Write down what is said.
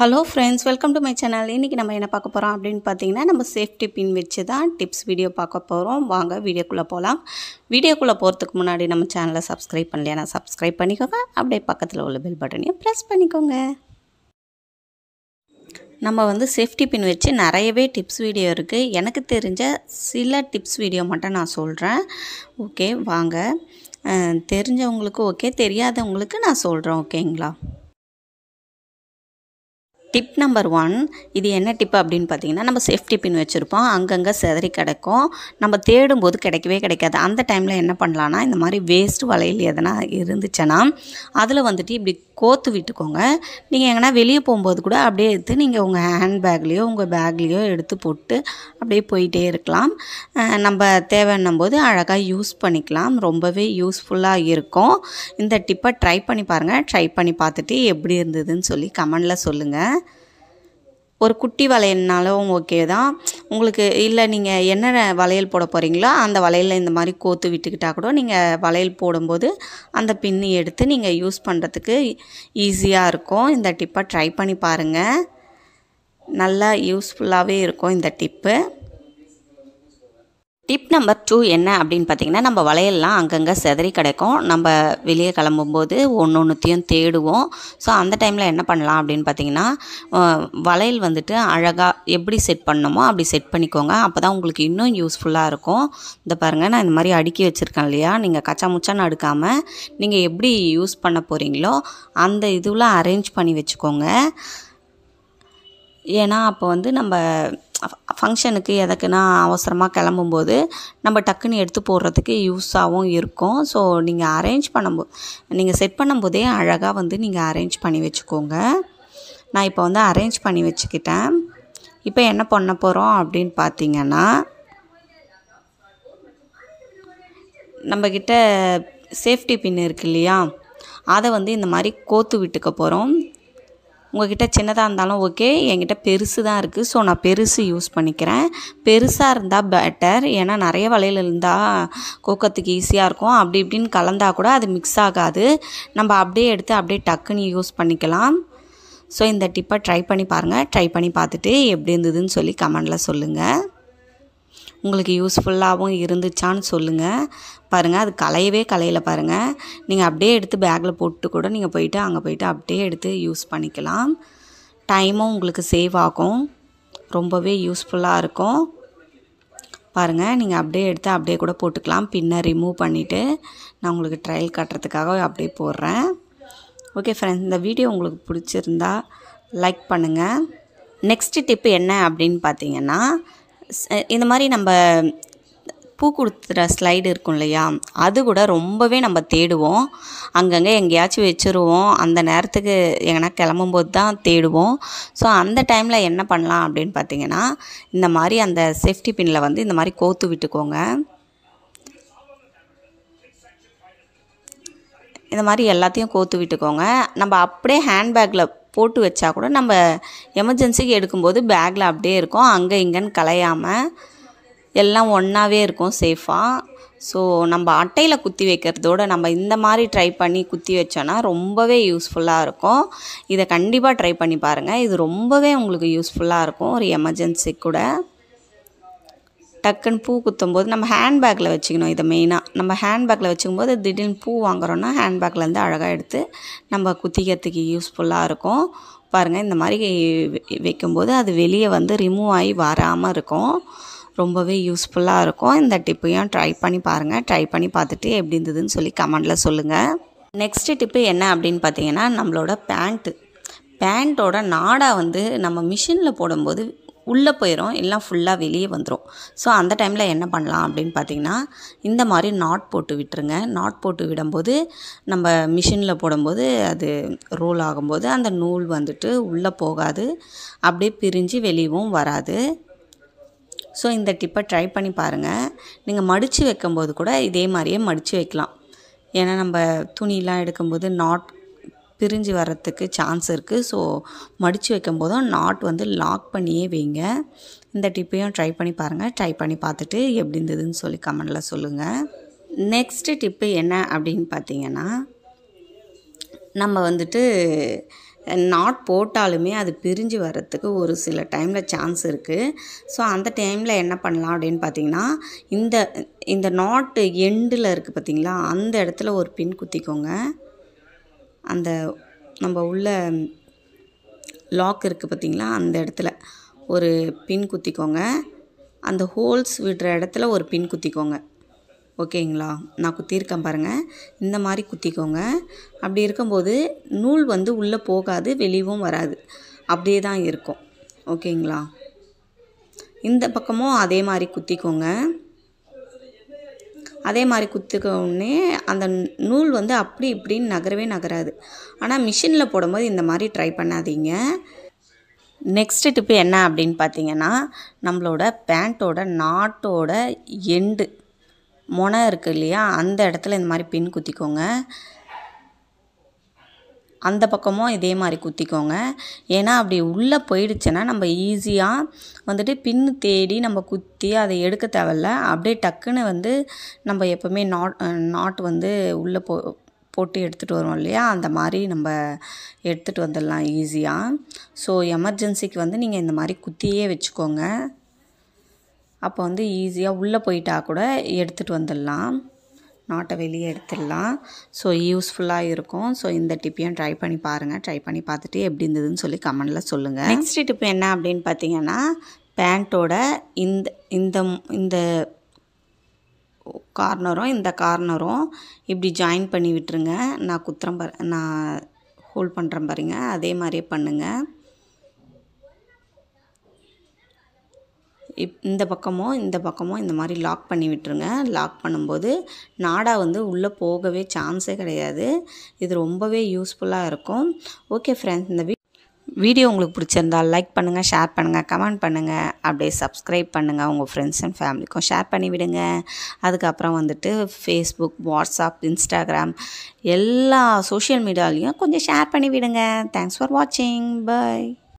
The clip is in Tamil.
hello friends welcome to my channel இன்றைக்கி நம்ம என்ன பார்க்க போகிறோம் அப்படின்னு பார்த்தீங்கன்னா நம்ம சேஃப்டி பின் வச்சு தான் டிப்ஸ் வீடியோ பார்க்க போகிறோம் வாங்க வீடியோக்குள்ளே போகலாம் வீடியோக்குள்ளே போகிறதுக்கு முன்னாடி நம்ம சேனலை சப்ஸ்கிரைப் பண்ணலையா சப்ஸ்கிரைப் பண்ணிக்கோங்க அப்படியே பக்கத்தில் உள்ள பெல் பட்டனையும் ப்ரெஸ் பண்ணிக்கோங்க நம்ம வந்து சேஃப்டி பின் வச்சு நிறையவே டிப்ஸ் வீடியோ இருக்குது எனக்கு தெரிஞ்ச சில டிப்ஸ் வீடியோ மட்டும் நான் சொல்கிறேன் ஓகே வாங்க தெரிஞ்சவங்களுக்கு ஓகே தெரியாதவங்களுக்கு நான் சொல்கிறேன் ஓகேங்களா டிப் நம்பர் ஒன் இது என்ன டிப் அப்படின்னு பார்த்தீங்கன்னா நம்ம சேஃப்டி பின் வச்சுருப்போம் அங்கங்கே செதறி கிடைக்கும் நம்ம தேடும்போது கிடைக்கவே கிடைக்காது அந்த டைமில் என்ன பண்ணலான்னா இந்த மாதிரி வேஸ்ட் வலையில் எதனா இருந்துச்சுன்னா அதில் வந்துட்டு இப்படி கோத்து விட்டுக்கோங்க நீங்கள் எங்கன்னா வெளியே போகும்போது கூட அப்படியே எடுத்து நீங்கள் உங்கள் ஹேண்ட் பேக்லேயோ உங்கள் பேக்லேயோ எடுத்து போட்டு அப்படியே போயிட்டே இருக்கலாம் நம்ம தேவைன்னும் போது அழகாக யூஸ் பண்ணிக்கலாம் ரொம்பவே யூஸ்ஃபுல்லாக இருக்கும் இந்த டிப்பை ட்ரை பண்ணி பாருங்கள் ட்ரை பண்ணி பார்த்துட்டு எப்படி இருந்ததுன்னு சொல்லி கமெண்டில் சொல்லுங்கள் ஒரு குட்டி வளையல்னாலும் ஓகே தான் உங்களுக்கு இல்லை நீங்கள் என்ன வளையல் போட போகிறீங்களோ அந்த வளையலில் இந்த மாதிரி கோத்து விட்டுக்கிட்டால் கூட நீங்கள் வளையல் போடும்போது அந்த பின்னு எடுத்து நீங்கள் யூஸ் பண்ணுறதுக்கு ஈஸியாக இருக்கும் இந்த டிப்பை ட்ரை பண்ணி பாருங்கள் நல்லா யூஸ்ஃபுல்லாகவே இருக்கும் இந்த டிப்பு டிப் நம்பர் டூ என்ன அப்படின்னு பார்த்தீங்கன்னா நம்ம வளையல்லாம் அங்கங்கே செதறி கிடைக்கும் நம்ம வெளியே கிளம்பும்போது ஒன்று ஒன்றுத்தையும் தேடுவோம் ஸோ அந்த டைமில் என்ன பண்ணலாம் அப்படின்னு பார்த்தீங்கன்னா வளையல் வந்துட்டு அழகாக எப்படி செட் பண்ணணுமோ அப்படி செட் பண்ணிக்கோங்க அப்போ தான் உங்களுக்கு இன்னும் யூஸ்ஃபுல்லாக இருக்கும் இந்த பாருங்கள் நான் இந்த மாதிரி அடுக்கி வச்சுருக்கேன் இல்லையா நீங்கள் கச்சா முச்சான்னு அடுக்காமல் நீங்கள் எப்படி யூஸ் பண்ண போகிறீங்களோ அந்த இதுவெலாம் அரேஞ்ச் பண்ணி வச்சுக்கோங்க ஏன்னா அப்போ வந்து நம்ம ஃபங்க்ஷனுக்கு எதுக்குன்னா அவசரமாக கிளம்பும்போது நம்ம டக்குன்னு எடுத்து போடுறதுக்கு யூஸாகவும் இருக்கும் ஸோ நீங்கள் அரேஞ்ச் பண்ணும்போது நீங்கள் செட் பண்ணும்போதே அழகாக வந்து நீங்கள் அரேஞ்ச் பண்ணி வச்சுக்கோங்க நான் இப்போ வந்து அரேஞ்ச் பண்ணி வச்சுக்கிட்டேன் இப்போ என்ன பண்ண போகிறோம் அப்படின்னு பார்த்தீங்கன்னா நம்மக்கிட்ட சேஃப்டி பின் இருக்கு இல்லையா அதை வந்து இந்த மாதிரி கோத்து விட்டுக்க போகிறோம் உங்ககிட்ட சின்னதாக இருந்தாலும் ஓகே என்கிட்ட பெருசு தான் இருக்குது ஸோ நான் பெருசு யூஸ் பண்ணிக்கிறேன் பெருசாக இருந்தால் பெட்டர் ஏன்னா நிறைய வலையில் இருந்தால் கோக்கத்துக்கு ஈஸியாக இருக்கும் அப்படி இப்படின்னு கலந்தால் கூட அது மிக்ஸ் ஆகாது நம்ம அப்படியே எடுத்து அப்படியே டக்குன்னு யூஸ் பண்ணிக்கலாம் ஸோ இந்த டிப்பை ட்ரை பண்ணி பாருங்கள் ட்ரை பண்ணி பார்த்துட்டு எப்படி இருந்ததுன்னு சொல்லி கமெண்டில் சொல்லுங்கள் உங்களுக்கு யூஸ்ஃபுல்லாகவும் இருந்துச்சான்னு சொல்லுங்கள் பாருங்கள் அது கலையவே கலையில் பாருங்கள் நீங்கள் அப்படியே எடுத்து பேக்கில் போட்டு கூட நீங்கள் போயிட்டு அங்கே போயிட்டு அப்படியே எடுத்து யூஸ் பண்ணிக்கலாம் டைமும் உங்களுக்கு சேவ் ஆகும் ரொம்பவே யூஸ்ஃபுல்லாக இருக்கும் பாருங்கள் நீங்கள் அப்படியே எடுத்து அப்படியே கூட போட்டுக்கலாம் பின்ன ரிமூவ் பண்ணிவிட்டு நான் உங்களுக்கு ட்ரையல் கட்டுறதுக்காக அப்படியே போடுறேன் ஓகே ஃப்ரெண்ட்ஸ் இந்த வீடியோ உங்களுக்கு பிடிச்சிருந்தா லைக் பண்ணுங்கள் நெக்ஸ்ட்டு டிப்பு என்ன அப்படின்னு பார்த்தீங்கன்னா இந்த மாதிரி நம்ம பூ கொடுத்துற ஸ்லைடு இருக்கும் இல்லையா அது கூட ரொம்பவே நம்ம தேடுவோம் அங்கங்கே எங்கேயாச்சும் வச்சுருவோம் அந்த நேரத்துக்கு எங்கன்னா கிளம்பும்போது தான் தேடுவோம் ஸோ அந்த டைமில் என்ன பண்ணலாம் அப்படின்னு பார்த்தீங்கன்னா இந்த மாதிரி அந்த சேஃப்டி பின்னில் வந்து இந்த மாதிரி கோத்து விட்டுக்கோங்க இந்த மாதிரி எல்லாத்தையும் கோத்து விட்டுக்கோங்க நம்ம அப்படியே ஹேண்ட்பேக்கில் போட்டு வச்சா கூட நம்ம எமர்ஜென்சிக்கு எடுக்கும்போது பேக்கில் அப்படியே இருக்கும் அங்கே இங்கேன்னு கலையாமல் எல்லாம் ஒன்றாவே இருக்கும் சேஃபாக ஸோ நம்ம அட்டையில் குத்தி வைக்கிறதோட நம்ம இந்த மாதிரி ட்ரை பண்ணி குத்தி வச்சோன்னா ரொம்பவே யூஸ்ஃபுல்லாக இருக்கும் இதை கண்டிப்பாக ட்ரை பண்ணி பாருங்கள் இது ரொம்பவே உங்களுக்கு யூஸ்ஃபுல்லாக இருக்கும் ஒரு எமர்ஜென்சி கூட டக்குன்னு பூ குத்தும் போது நம்ம ஹேண்ட்பேக்கில் வச்சுக்கணும் இதை மெயினாக நம்ம ஹேண்ட்பேக்கில் வச்சுக்கும் போது திடீர்னு பூ வாங்குகிறோன்னா ஹேண்ட்பேக்லேருந்து அழகாக எடுத்து நம்ம குத்திக்கிறதுக்கு யூஸ்ஃபுல்லாக இருக்கும் பாருங்கள் இந்த மாதிரி வைக்கும்போது அது வெளியே வந்து ரிமூவ் ஆகி வராமல் இருக்கும் ரொம்பவே யூஸ்ஃபுல்லாக இருக்கும் இந்த டிப்பையும் ட்ரை பண்ணி பாருங்கள் ட்ரை பண்ணி பார்த்துட்டு எப்படி இருந்ததுன்னு சொல்லி கமெண்டில் சொல்லுங்கள் நெக்ஸ்ட்டு டிப்பு என்ன அப்படின்னு பார்த்தீங்கன்னா நம்மளோட பேண்ட்டு பேண்ட்டோட நாடா வந்து நம்ம மிஷினில் போடும்போது உள்ளே போயிடும் எல்லாம் ஃபுல்லாக வெளியே வந்துடும் ஸோ அந்த டைமில் என்ன பண்ணலாம் அப்படின்னு பார்த்தீங்கன்னா இந்த மாதிரி நாட் போட்டு விட்டுருங்க நாட் போட்டு விடும்போது நம்ம மிஷினில் போடும்போது அது ரோல் ஆகும்போது அந்த நூல் வந்துட்டு உள்ளே போகாது அப்படியே பிரிஞ்சு வெளியவும் வராது ஸோ இந்த டிப்பை ட்ரை பண்ணி பாருங்கள் நீங்கள் மடித்து வைக்கும்போது கூட இதே மாதிரியே மடித்து வைக்கலாம் ஏன்னா நம்ம துணிலாம் எடுக்கும்போது நாட் பிரிஞ்சு வர்றதுக்கு சான்ஸ் இருக்குது ஸோ மடித்து வைக்கும் போதும் நாட் வந்து லாக் பண்ணியே வைங்க இந்த டிப்பையும் ட்ரை பண்ணி பாருங்கள் ட்ரை பண்ணி பார்த்துட்டு எப்படி இருந்ததுன்னு சொல்லி கமெண்டில் சொல்லுங்கள் நெக்ஸ்ட்டு டிப்பு என்ன அப்படின்னு பார்த்தீங்கன்னா நம்ம வந்துட்டு நாட் போட்டாலுமே அது பிரிஞ்சு வர்றதுக்கு ஒரு சில டைமில் சான்ஸ் இருக்குது ஸோ அந்த டைமில் என்ன பண்ணலாம் அப்படின்னு பார்த்தீங்கன்னா இந்த இந்த நாட்டு எண்டில் இருக்குது பார்த்தீங்களா அந்த இடத்துல ஒரு பின் குத்திக்கோங்க அந்த நம்ம உள்ள லாக் இருக்குது பார்த்திங்களா அந்த இடத்துல ஒரு பின் குத்திக்கோங்க அந்த ஹோல்ஸ் விடுற இடத்துல ஒரு பின் குத்திக்கோங்க ஓகேங்களா நான் குத்தியிருக்கேன் பாருங்கள் இந்த மாதிரி குத்திக்கோங்க அப்படி இருக்கும்போது நூல் வந்து உள்ளே போகாது வெளியவும் வராது அப்படியே தான் இருக்கும் ஓகேங்களா இந்த பக்கமும் அதே மாதிரி குத்திக்கோங்க அதே மாதிரி உடனே அந்த நூல் வந்து அப்படி இப்படின்னு நகரவே நகராது ஆனால் மிஷினில் போடும்போது இந்த மாதிரி ட்ரை பண்ணாதீங்க நெக்ஸ்ட்டு டிப்பு என்ன அப்படின்னு பார்த்தீங்கன்னா நம்மளோட பேண்ட்டோட நாட்டோட எண்டு முனை இருக்குது இல்லையா அந்த இடத்துல இந்த மாதிரி பின் குத்திக்கோங்க அந்த பக்கமும் இதே மாதிரி குத்திக்கோங்க ஏன்னா அப்படி உள்ளே போயிடுச்சுன்னா நம்ம ஈஸியாக வந்துட்டு பின்னு தேடி நம்ம குத்தி அதை எடுக்க தேவையில்ல அப்படியே டக்குன்னு வந்து நம்ம எப்போவுமே நாட் நாட் வந்து உள்ளே போ போட்டு எடுத்துகிட்டு வருவோம் இல்லையா அந்த மாதிரி நம்ம எடுத்துகிட்டு வந்துடலாம் ஈஸியாக ஸோ எமர்ஜென்சிக்கு வந்து நீங்கள் இந்த மாதிரி குத்தியே வச்சுக்கோங்க அப்போ வந்து ஈஸியாக உள்ளே போயிட்டால் கூட எடுத்துகிட்டு வந்துடலாம் நாட்டை வெளியே எடுத்துடலாம் ஸோ யூஸ்ஃபுல்லாக இருக்கும் ஸோ இந்த டிப்பையும் ட்ரை பண்ணி பாருங்கள் ட்ரை பண்ணி பார்த்துட்டு எப்படி இருந்ததுன்னு சொல்லி கமெண்டில் சொல்லுங்கள் நெக்ஸ்ட் டிப் என்ன அப்படின்னு பார்த்தீங்கன்னா பேண்ட்டோட இந்த இந்த இந்த கார்னரும் இந்த கார்னரும் இப்படி ஜாயின் பண்ணி விட்டுருங்க நான் குத்துறேன் நான் ஹோல்ட் பண்ணுறேன் பாருங்க அதே மாதிரியே பண்ணுங்கள் இப் இந்த பக்கமும் இந்த பக்கமும் இந்த மாதிரி லாக் பண்ணி விட்டுருங்க லாக் பண்ணும்போது நாடா வந்து உள்ளே போகவே சான்ஸே கிடையாது இது ரொம்பவே யூஸ்ஃபுல்லாக இருக்கும் ஓகே ஃப்ரெண்ட்ஸ் இந்த வீடியோ உங்களுக்கு பிடிச்சிருந்தால் லைக் பண்ணுங்கள் ஷேர் பண்ணுங்கள் கமெண்ட் பண்ணுங்கள் அப்படியே சப்ஸ்கிரைப் பண்ணுங்கள் உங்கள் ஃப்ரெண்ட்ஸ் அண்ட் ஃபேமிலிக்கும் ஷேர் பண்ணிவிடுங்க அதுக்கப்புறம் வந்துட்டு ஃபேஸ்புக் வாட்ஸ்அப் இன்ஸ்டாகிராம் எல்லா சோஷியல் மீடியாலையும் கொஞ்சம் ஷேர் பண்ணிவிடுங்க தேங்க்ஸ் ஃபார் வாட்சிங் பாய்